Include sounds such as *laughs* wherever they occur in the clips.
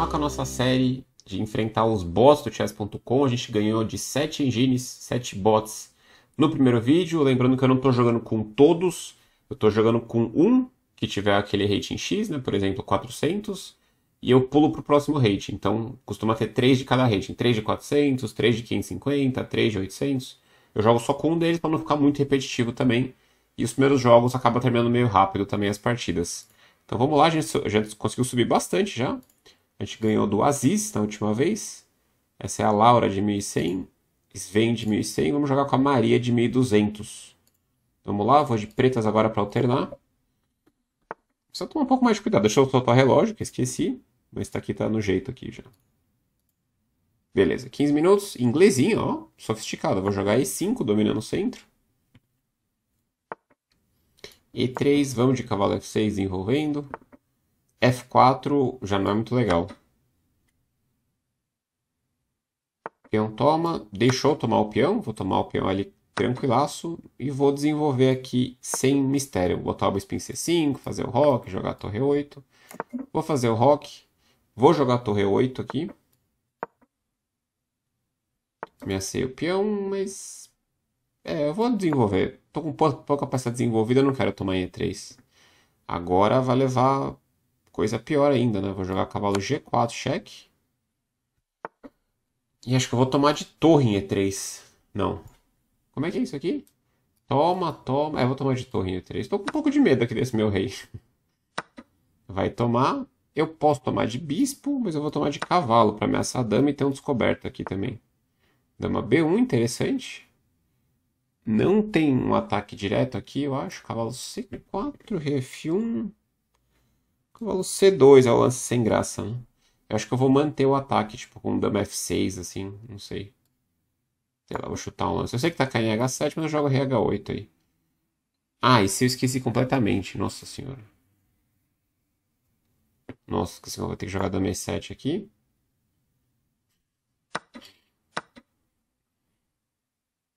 continuar com a nossa série de enfrentar os bots do chess.com. A gente ganhou de 7 engines, 7 bots no primeiro vídeo. Lembrando que eu não estou jogando com todos, eu estou jogando com um que tiver aquele rating X, né? por exemplo, 400, e eu pulo para o próximo rating. Então, costuma ter 3 de cada rating: 3 de 400, 3 de 550, 3 de 800. Eu jogo só com um deles para não ficar muito repetitivo também. E os primeiros jogos acabam terminando meio rápido também as partidas. Então vamos lá, a gente, a gente conseguiu subir bastante já. A gente ganhou do Aziz na última vez. Essa é a Laura de 1100. Sven de 1100. Vamos jogar com a Maria de 1200. Vamos lá, vou de pretas agora para alternar. Só tomar um pouco mais de cuidado. Deixa eu soltar o relógio, que esqueci. Mas tá aqui, tá no jeito aqui já. Beleza, 15 minutos. Inglesinho, ó. Sofisticado. Vou jogar E5, dominando o centro. E3, vamos de cavalo F6 envolvendo. F4 já não é muito legal. Peão toma, deixou tomar o peão, vou tomar o peão ali tranquilaço e vou desenvolver aqui sem mistério. Vou botar o bispo C5, fazer o rock, jogar a torre 8. Vou fazer o rock, vou jogar a torre 8 aqui. Ameacei o peão, mas... É, eu vou desenvolver. Tô com pouca peça desenvolvida, não quero tomar E3. Agora vai levar coisa pior ainda, né? Vou jogar cavalo G4, cheque. E acho que eu vou tomar de torre em E3. Não. Como é que é isso aqui? Toma, toma. É, eu vou tomar de torre em E3. Tô com um pouco de medo aqui desse meu rei. *laughs* Vai tomar. Eu posso tomar de bispo, mas eu vou tomar de cavalo para ameaçar a dama e ter um descoberto aqui também. Dama B1, interessante. Não tem um ataque direto aqui, eu acho. Cavalo C4, ref 1 eu C2, é o lance sem graça, né? Eu acho que eu vou manter o ataque, tipo, com um dama F6, assim, não sei. Sei lá, vou chutar um lance. Eu sei que tá caindo em H7, mas eu jogo RH8 aí. Ah, e se eu esqueci completamente, nossa senhora. Nossa, esqueci que eu vou ter que jogar dama E7 aqui.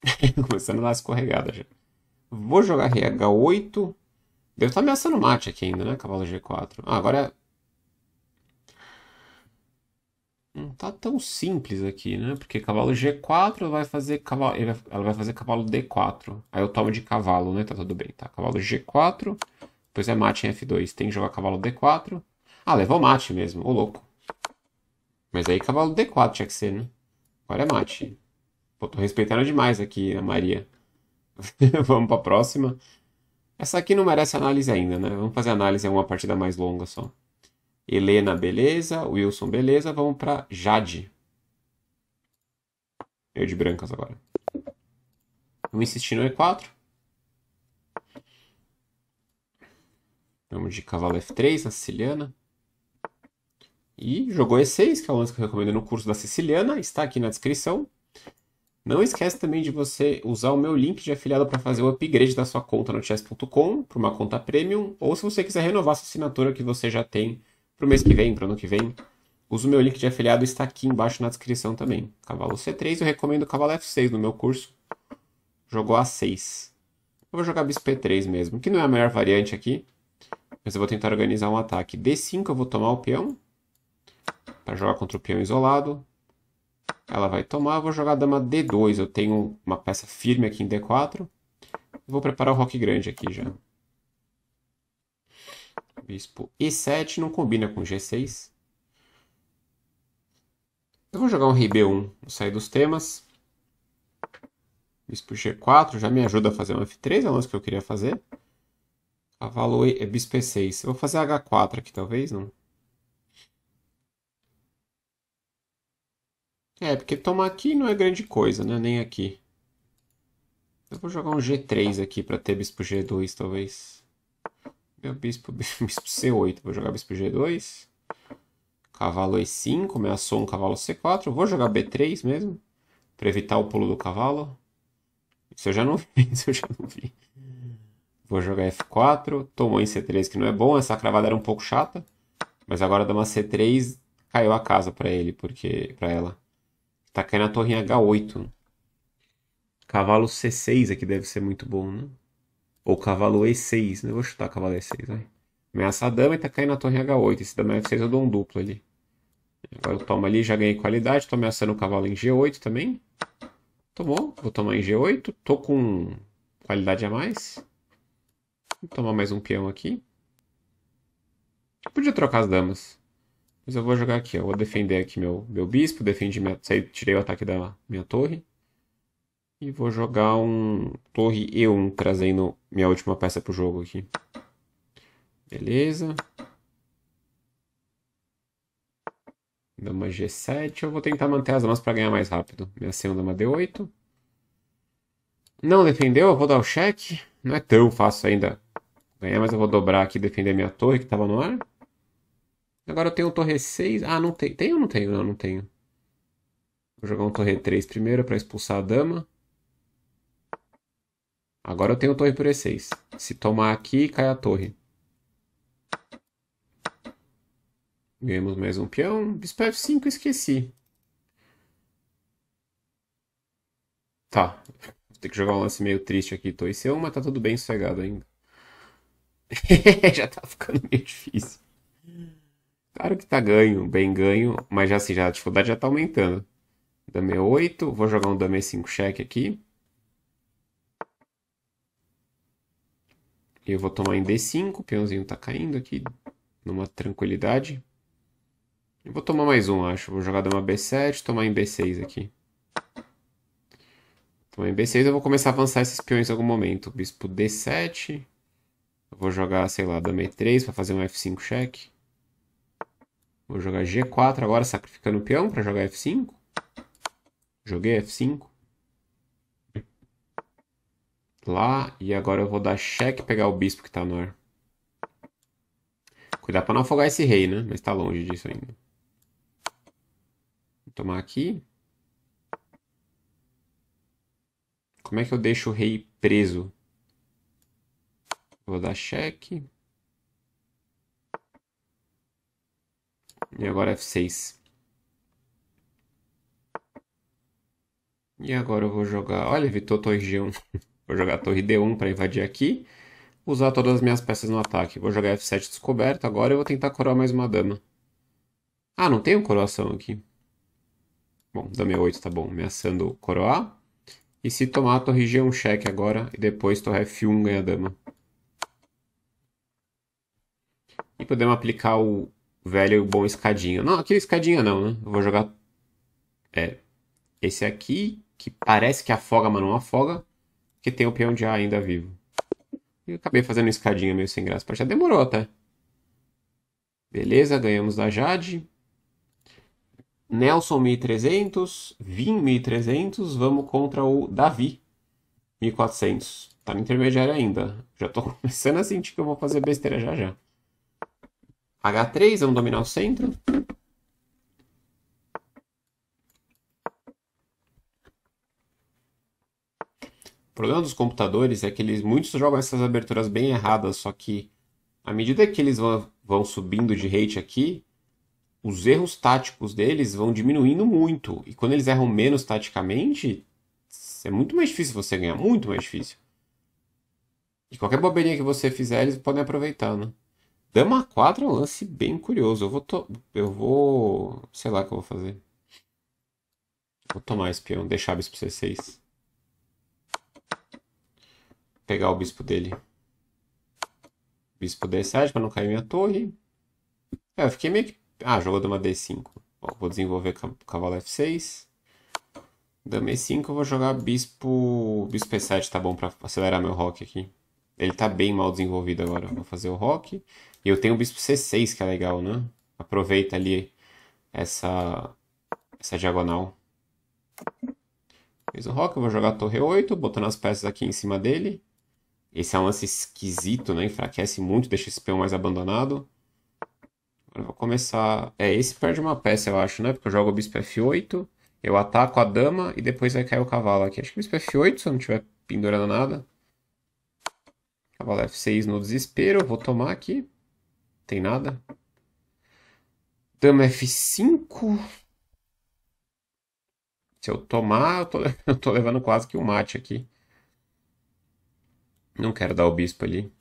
*laughs* Começando a dar escorregada já. Vou jogar RH8. Deve estar tá ameaçando mate aqui ainda, né? Cavalo G4. Ah, agora é... Não tá tão simples aqui, né? Porque cavalo G4 vai fazer cavalo... Ela vai fazer cavalo D4. Aí eu tomo de cavalo, né? Tá tudo bem, tá? Cavalo G4. Depois é mate em F2. Tem que jogar cavalo D4. Ah, levou mate mesmo. Ô, louco. Mas aí cavalo D4 tinha que ser, né? Agora é mate. Pô, tô respeitando demais aqui a Maria. *laughs* Vamos pra próxima. Essa aqui não merece análise ainda, né? Vamos fazer análise, é uma partida mais longa só. Helena, beleza. Wilson, beleza. Vamos para Jade. Eu de brancas agora. Vamos insistir no E4. Vamos de cavalo F3 na siciliana. E jogou E6, que é o lance que eu recomendo no curso da siciliana. Está aqui na descrição. Não esquece também de você usar o meu link de afiliado para fazer o upgrade da sua conta no chess.com para uma conta premium, ou se você quiser renovar sua assinatura que você já tem para o mês que vem, para o ano que vem. Usa o meu link de afiliado, está aqui embaixo na descrição também. Cavalo C3, eu recomendo cavalo F6 no meu curso. Jogou A6. Eu vou jogar bispo E3 mesmo, que não é a melhor variante aqui. Mas eu vou tentar organizar um ataque. D5 eu vou tomar o peão. Para jogar contra o peão isolado. Ela vai tomar, vou jogar a dama D2. Eu tenho uma peça firme aqui em D4. Vou preparar o rock grande aqui já. Bispo E7 não combina com G6. Eu vou jogar um rei B1. Vou sair dos temas. Bispo G4 já me ajuda a fazer um F3, é o lance que eu queria fazer. Cavalo E, é Bispo E6. Eu vou fazer H4 aqui, talvez, não? É, porque tomar aqui não é grande coisa, né? Nem aqui. Eu vou jogar um G3 aqui pra ter bispo G2, talvez. Meu bispo, *laughs* bispo C8. Vou jogar bispo G2. Cavalo E5, ameaçou um cavalo C4. Vou jogar B3 mesmo, pra evitar o pulo do cavalo. Isso eu já não *laughs* vi, isso eu já não vi. Vou jogar F4, tomou em C3, que não é bom. Essa cravada era um pouco chata, mas agora dá uma C3, caiu a casa pra ele, porque para ela. Tá caindo a torre em H8. Cavalo C6 aqui é deve ser muito bom, né? Ou cavalo E6, né? Eu vou chutar cavalo E6, vai. Ameaça a dama e tá caindo a torre em H8. Esse dama F6 eu dou um duplo ali. Agora eu tomo ali, já ganhei qualidade. Tô ameaçando o cavalo em G8 também. Tomou. Vou tomar em G8. Tô com qualidade a mais. Vou tomar mais um peão aqui. Eu podia trocar as damas. Mas eu vou jogar aqui, ó. Eu vou defender aqui meu, meu bispo, defendi minha, saí, tirei o ataque da minha torre. E vou jogar um torre E1, trazendo minha última peça pro jogo aqui. Beleza. Dama G7. Eu vou tentar manter as damas para ganhar mais rápido. Minha C1, dama D8. Não defendeu, eu vou dar o cheque. Não é tão fácil ainda ganhar, mas eu vou dobrar aqui e defender minha torre que estava no ar. Agora eu tenho um torre 6. Ah, não tem. Tenho ou não tenho? Não, não tenho. Vou jogar um torre 3 primeiro para expulsar a dama. Agora eu tenho torre por E6. Se tomar aqui, cai a torre. Ganhamos mais um peão. Bispo F5, esqueci. Tá. Vou ter que jogar um lance meio triste aqui. Torre C1, mas tá tudo bem sossegado ainda. *laughs* Já tá ficando meio difícil. Claro que tá ganho, bem ganho, mas já assim, já a dificuldade já tá aumentando. Dame 8, vou jogar um Dame 5 cheque aqui. E eu vou tomar em D5, o peãozinho tá caindo aqui, numa tranquilidade. Eu vou tomar mais um, acho. Vou jogar Dama B7, tomar em B6 aqui. Tomar em B6, eu vou começar a avançar esses peões em algum momento. Bispo D7. Eu vou jogar, sei lá, Dama E3 para fazer um F5 cheque. Vou jogar G4 agora, sacrificando o peão para jogar F5. Joguei F5. Lá, e agora eu vou dar cheque e pegar o bispo que está no ar. Cuidar para não afogar esse rei, né? Mas está longe disso ainda. Vou tomar aqui. Como é que eu deixo o rei preso? Vou dar cheque. E agora F6. E agora eu vou jogar... Olha, evitou torre G1. *laughs* vou jogar torre D1 para invadir aqui. Usar todas as minhas peças no ataque. Vou jogar F7 descoberto. Agora eu vou tentar coroar mais uma dama. Ah, não tem um coroação aqui. Bom, dama E8 é tá bom. Ameaçando coroar. E se tomar, torre G1 cheque agora. E depois torre F1 ganha dama. E podemos aplicar o velho bom escadinha. Não, aquele escadinha não, né? Eu vou jogar. É. Esse aqui, que parece que afoga, mas não afoga, que tem o peão de A ainda vivo. E eu acabei fazendo escadinha meio sem graça. Já demorou até. Beleza, ganhamos da Jade. Nelson 1300, Vim 1300, vamos contra o Davi 1400. Tá no intermediário ainda. Já tô *laughs* começando a sentir que eu vou fazer besteira já já. H3, vamos dominar o centro. O problema dos computadores é que eles muitos jogam essas aberturas bem erradas, só que à medida que eles vão, vão subindo de rate aqui, os erros táticos deles vão diminuindo muito. E quando eles erram menos taticamente, é muito mais difícil você ganhar, muito mais difícil. E qualquer bobeirinha que você fizer, eles podem aproveitar, né? Dama 4 é um lance bem curioso. Eu vou. To... Eu vou. Sei lá o que eu vou fazer. Vou tomar esse espião, deixar bispo C6. Pegar o bispo dele. Bispo D7 pra não cair minha torre. É, eu fiquei meio que. Ah, jogou dama D5. Bom, vou desenvolver cavalo F6. Dama E5, eu vou jogar bispo. Bispo E7 tá bom pra acelerar meu rock aqui. Ele tá bem mal desenvolvido agora. Vou fazer o rock. E eu tenho o bispo C6, que é legal, né? Aproveita ali essa, essa diagonal. Fez o rock, eu vou jogar a torre 8, botando as peças aqui em cima dele. Esse é um lance esquisito, né? Enfraquece muito, deixa esse peão mais abandonado. Agora eu vou começar... É, esse perde uma peça, eu acho, né? Porque eu jogo o bispo F8, eu ataco a dama e depois vai cair o cavalo aqui. Acho que o bispo F8, se eu não estiver pendurando nada. Cavalo F6 no desespero, vou tomar aqui. Tem nada. Dama F5. Se eu tomar, eu tô, *laughs* eu tô levando quase que um mate aqui. Não quero dar o bispo ali.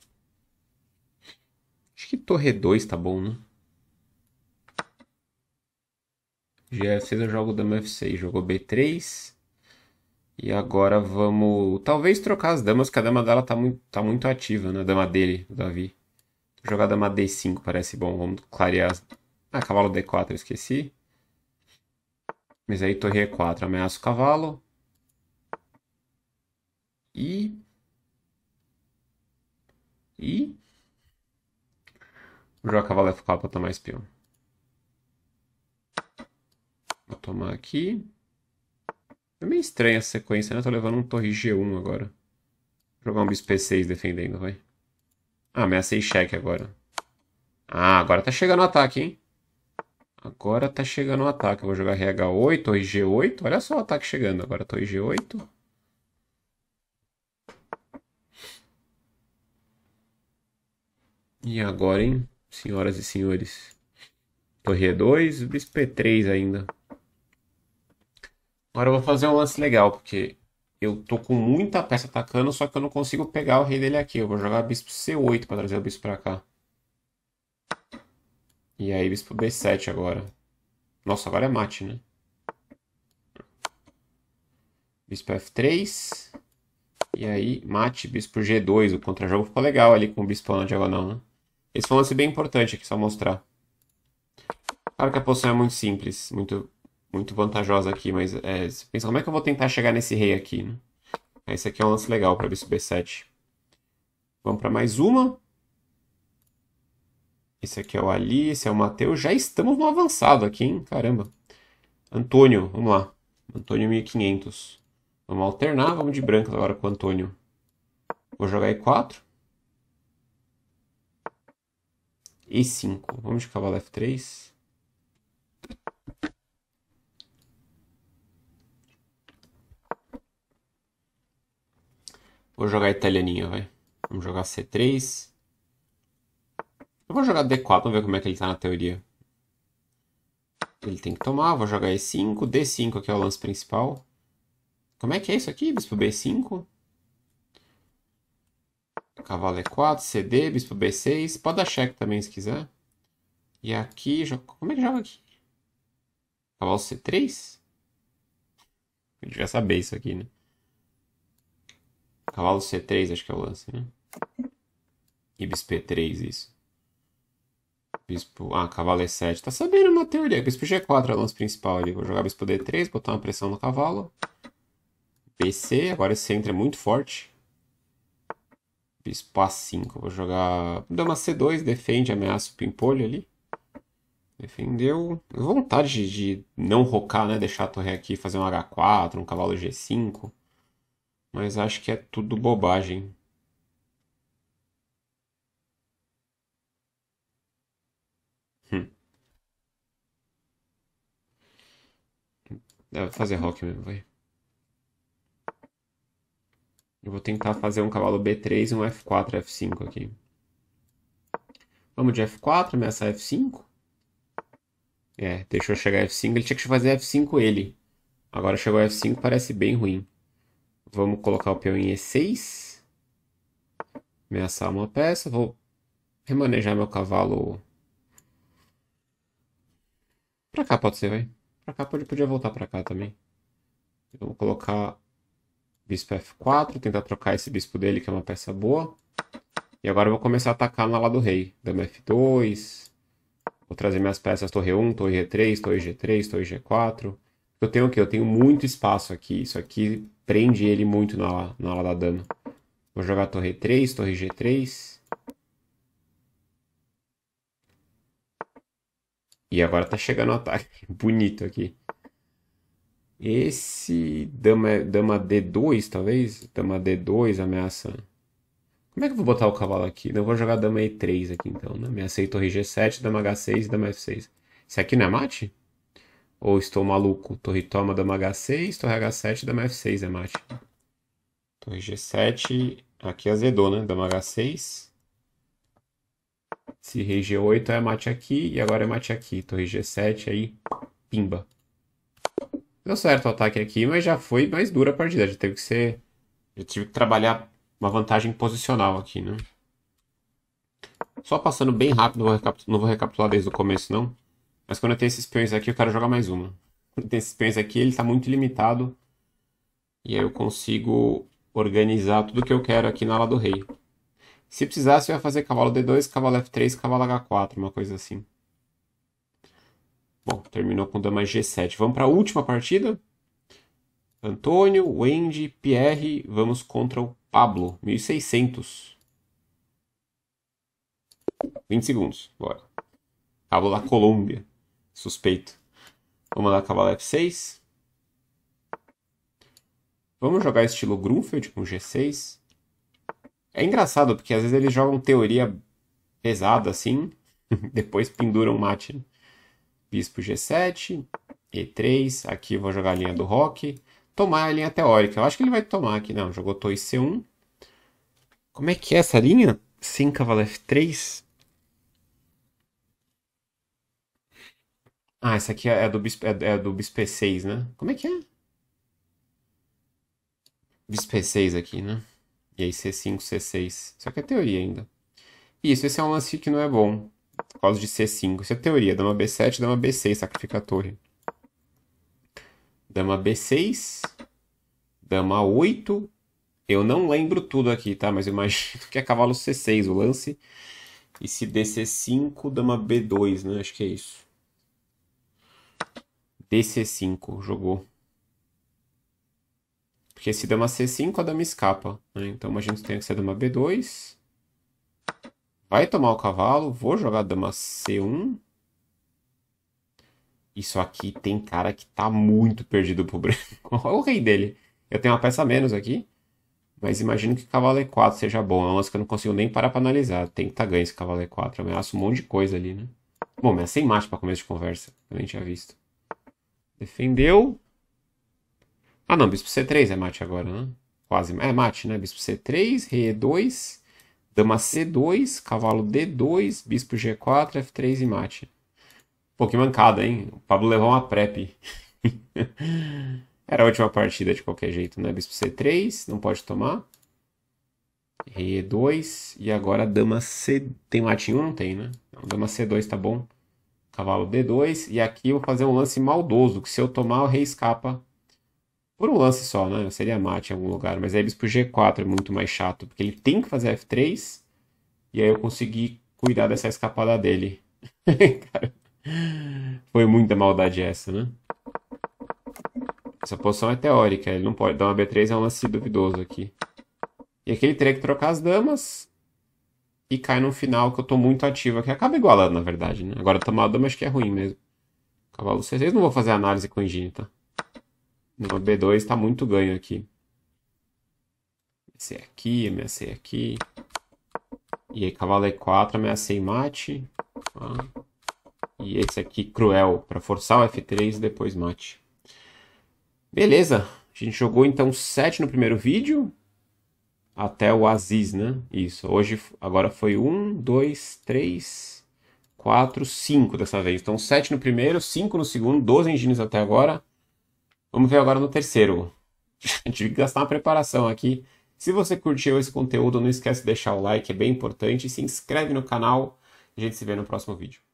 Acho que torre 2 tá bom, né? GF6 eu jogo dama F6. Jogou B3. E agora vamos. Talvez trocar as damas, porque a dama dela tá muito, tá muito ativa, né? A dama dele, o Davi. Jogar dama D5 parece bom. Vamos clarear. Ah, cavalo D4, eu esqueci. Mas aí torre E4, ameaça o cavalo. E. E. Vou jogar cavalo F4 pra tomar espião. Vou tomar aqui. É meio estranha a sequência, né? Eu tô levando um torre G1 agora. Vou jogar um bispo P6 defendendo, vai. Ah, ameacei é cheque agora. Ah, agora tá chegando o ataque, hein? Agora tá chegando o ataque. Eu vou jogar RH8, torre G8. Olha só o ataque chegando. Agora torre G8. E agora, hein? Senhoras e senhores. Torre E2, bispo 3 ainda. Agora eu vou fazer um lance legal, porque eu tô com muita peça atacando, só que eu não consigo pegar o rei dele aqui. Eu vou jogar bispo C8 para trazer o bispo para cá. E aí bispo B7 agora. Nossa, agora é mate, né? Bispo F3. E aí mate bispo G2. O contra-jogo ficou legal ali com o bispo na diagonal, né? Esse foi um lance bem importante aqui, só mostrar. Claro que a posição é muito simples, muito muito vantajosa aqui, mas é, você pensa, como é que eu vou tentar chegar nesse rei aqui? Né? Esse aqui é um lance legal para bispo b7. Vamos para mais uma. Esse aqui é o Ali, esse é o Mateus. Já estamos no avançado aqui, hein? Caramba. Antônio, vamos lá. Antônio 1500. Vamos alternar, vamos de branco agora com o Antônio. Vou jogar E4. E5. Vamos de cavalo F3. Vou jogar italianinha, vai. Vamos jogar C3. Eu vou jogar D4, vamos ver como é que ele tá na teoria. Ele tem que tomar, vou jogar E5. D5 aqui é o lance principal. Como é que é isso aqui? Bispo B5. Cavalo E4, CD, bispo B6. Pode dar cheque também se quiser. E aqui, como é que joga aqui? Cavalo C3? Ele devia saber isso aqui, né? Cavalo C3, acho que é o lance, né? E bispo E3, isso. Bispo... Ah, cavalo E7. Tá sabendo uma teoria. Bispo G4 é o lance principal ali. Vou jogar bispo D3, botar uma pressão no cavalo. BC, agora esse centro é muito forte. Bispo A5. Vou jogar dama C2, defende, ameaça o pimpolho ali. Defendeu. Vontade de não rocar, né? Deixar a torre aqui, fazer um H4, um cavalo G5 mas acho que é tudo bobagem. Hum. fazer rock mesmo, vai. Eu vou tentar fazer um cavalo B3 e um F4, F5 aqui. Vamos de F4, ameaçar F5. É, deixou chegar F5. Ele tinha que fazer F5 ele. Agora chegou F5, parece bem ruim. Vamos colocar o peão em E6. Ameaçar uma peça. Vou remanejar meu cavalo. Pra cá pode ser, vai. Pra cá pode, podia voltar pra cá também. Vamos colocar bispo F4. Tentar trocar esse bispo dele, que é uma peça boa. E agora eu vou começar a atacar na lado do rei. Dando F2. Vou trazer minhas peças torre 1, torre E3, torre G3, torre G4. Eu tenho o quê? Eu tenho muito espaço aqui. Isso aqui prende ele muito na ala, na ala da dama. Vou jogar torre 3, torre G3. E agora tá chegando o ataque. *laughs* Bonito aqui. Esse dama, é, dama D2, talvez? Dama D2 ameaça. Como é que eu vou botar o cavalo aqui? Não, vou jogar dama E3 aqui então, né? Ameacei torre G7, dama H6 e dama F6. Isso aqui não é mate? Não. Ou estou maluco? Torre toma dama H6, torre H7, dama F6, é mate. Torre G7, aqui azedou, né? Dama H6. Se rei G8 é mate aqui, e agora é mate aqui. Torre G7, aí pimba. Deu certo o ataque aqui, mas já foi mais dura a partida. Já teve que ser. Já tive que trabalhar uma vantagem posicional aqui, né? Só passando bem rápido, não vou, recapitular desde o começo, não. Mas quando eu tenho esses peões aqui, eu quero jogar mais uma. Quando eu tenho esses peões aqui, ele está muito limitado. E aí eu consigo organizar tudo que eu quero aqui na ala do rei. Se precisasse, eu ia fazer cavalo D2, cavalo F3, cavalo H4, uma coisa assim. Bom, terminou com dama G7. Vamos para a última partida. Antônio, Wendy, Pierre, vamos contra o Pablo, 1600. 20 segundos, bora. Pablo da Colômbia. Suspeito. Vamos lá, cavalo F6. Vamos jogar estilo Grunfeld com G6. É engraçado, porque às vezes eles jogam teoria pesada assim, *laughs* depois penduram mate. Né? Bispo G7, E3, aqui vou jogar a linha do Rock. Tomar a linha teórica, eu acho que ele vai tomar aqui. Não, jogou Torre C1. Como é que é essa linha? Sim, cavalo F3. Ah, essa aqui é do, Bisp, é do Bisp é, é 6, né? Como é que é? Bisp 6 aqui, né? E aí C5, C6. Só que é teoria ainda. Isso, esse é um lance que não é bom. Por causa de C5. Isso é teoria. Dama B7, dama B6, sacrifica a torre. Dama B6. Dama 8. Eu não lembro tudo aqui, tá? Mas eu imagino *laughs* que é cavalo C6 o lance. E se DC5, dama B2, né? Acho que é isso. DC5 jogou. Porque se dama C5, a dama escapa. Né? Então a gente tem que ser dama B2. Vai tomar o cavalo. Vou jogar dama C1. Isso aqui tem cara que tá muito perdido pro branco. *laughs* Olha o rei dele. Eu tenho uma peça menos aqui. Mas imagino que cavalo E4 seja bom. É uma que eu não consigo nem parar pra analisar. Tem que tá ganho esse cavalo E4. Ameaça um monte de coisa ali, né? Bom, ameaça sem mate pra começo de conversa. Também tinha visto. Defendeu. Ah, não, bispo C3 é mate agora, né? Quase. É mate, né? Bispo C3, rei E2, dama C2, cavalo D2, bispo G4, F3 e mate. Pô, que mancada, hein? O Pablo levou uma prep. *laughs* Era a última partida de qualquer jeito, né? Bispo C3, não pode tomar. Rei E2, e agora dama C... Tem mate 1? Não tem, né? Então, dama C2 tá bom cavalo D2, e aqui eu vou fazer um lance maldoso, que se eu tomar, o rei escapa por um lance só, né? Seria mate em algum lugar, mas aí é bispo G4 é muito mais chato, porque ele tem que fazer F3, e aí eu consegui cuidar dessa escapada dele. *laughs* Cara, foi muita maldade essa, né? Essa posição é teórica, ele não pode. Dar uma B3 é um lance duvidoso aqui. E aqui ele teria que trocar as damas, e cai no final que eu tô muito ativo, que acaba igualando, na verdade, né? Agora tomar dama acho que é ruim mesmo. Cavalo C6 não vou fazer análise com engine, tá? Numa B2 tá muito ganho aqui. Ameacei aqui, ameacei aqui. E aí cavalo E4, ameacei mate. Tá. E esse aqui cruel, para forçar o F3 e depois mate. Beleza, a gente jogou então 7 no primeiro vídeo, até o Aziz, né? Isso. Hoje, agora foi um, dois, três, quatro, cinco dessa vez. Então, sete no primeiro, cinco no segundo, 12 engines até agora. Vamos ver agora no terceiro. *laughs* Tive que gastar uma preparação aqui. Se você curtiu esse conteúdo, não esquece de deixar o like, é bem importante. Se inscreve no canal. A gente se vê no próximo vídeo.